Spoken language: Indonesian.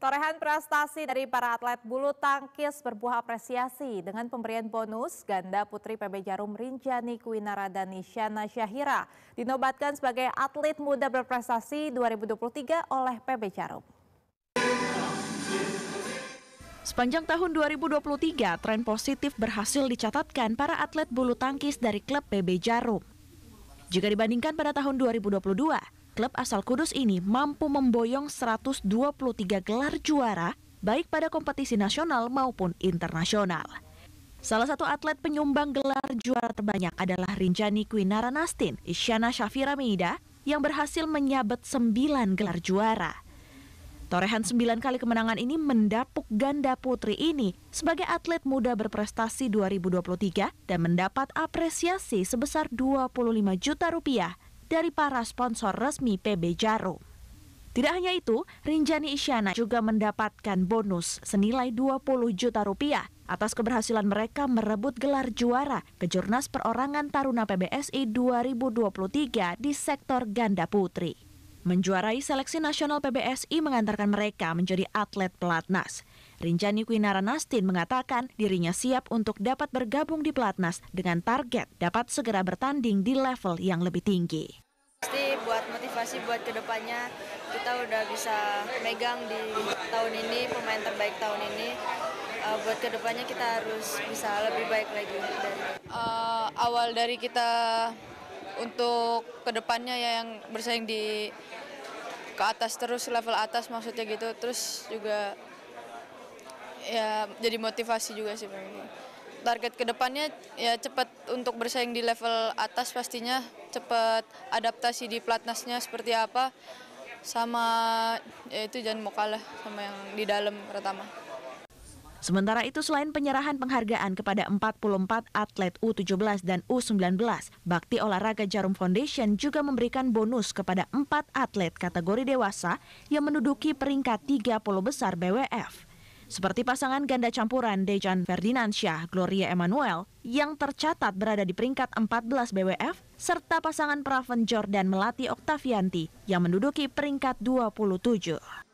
Torehan prestasi dari para atlet bulu tangkis berbuah apresiasi dengan pemberian bonus ganda putri PB Jarum Rinjani Kuinara dan Isyana Syahira dinobatkan sebagai atlet muda berprestasi 2023 oleh PB Jarum. Sepanjang tahun 2023, tren positif berhasil dicatatkan para atlet bulu tangkis dari klub PB Jarum. Jika dibandingkan pada tahun 2022, klub asal Kudus ini mampu memboyong 123 gelar juara baik pada kompetisi nasional maupun internasional. Salah satu atlet penyumbang gelar juara terbanyak adalah Rinjani Kwinara Nastin, Isyana Shafira Meida, yang berhasil menyabet sembilan gelar juara. Torehan 9 kali kemenangan ini mendapuk ganda putri ini sebagai atlet muda berprestasi 2023 dan mendapat apresiasi sebesar 25 juta rupiah dari para sponsor resmi PB Jarum. Tidak hanya itu, Rinjani Isyana juga mendapatkan bonus senilai 20 juta rupiah atas keberhasilan mereka merebut gelar juara kejurnas perorangan Taruna PBSI 2023 di sektor ganda putri. Menjuarai seleksi nasional PBSI mengantarkan mereka menjadi atlet pelatnas. Rinjani Kwinara Nastin mengatakan dirinya siap untuk dapat bergabung di pelatnas dengan target dapat segera bertanding di level yang lebih tinggi. Pasti buat motivasi buat kedepannya kita udah bisa megang di tahun ini pemain terbaik tahun ini. Uh, buat kedepannya kita harus bisa lebih baik lagi. Uh, awal dari kita untuk kedepannya ya yang bersaing di ke atas terus level atas maksudnya gitu terus juga ya jadi motivasi juga sih pengen target kedepannya ya cepat untuk bersaing di level atas pastinya cepat adaptasi di platnasnya seperti apa sama ya itu jangan mau kalah sama yang di dalam pertama. Sementara itu selain penyerahan penghargaan kepada 44 atlet U17 dan U19, Bakti Olahraga Jarum Foundation juga memberikan bonus kepada 4 atlet kategori dewasa yang menduduki peringkat 30 besar BWF. Seperti pasangan ganda campuran Dejan Ferdinandsyah Gloria Emanuel yang tercatat berada di peringkat 14 BWF serta pasangan Praven Jordan Melati Oktavianti yang menduduki peringkat 27.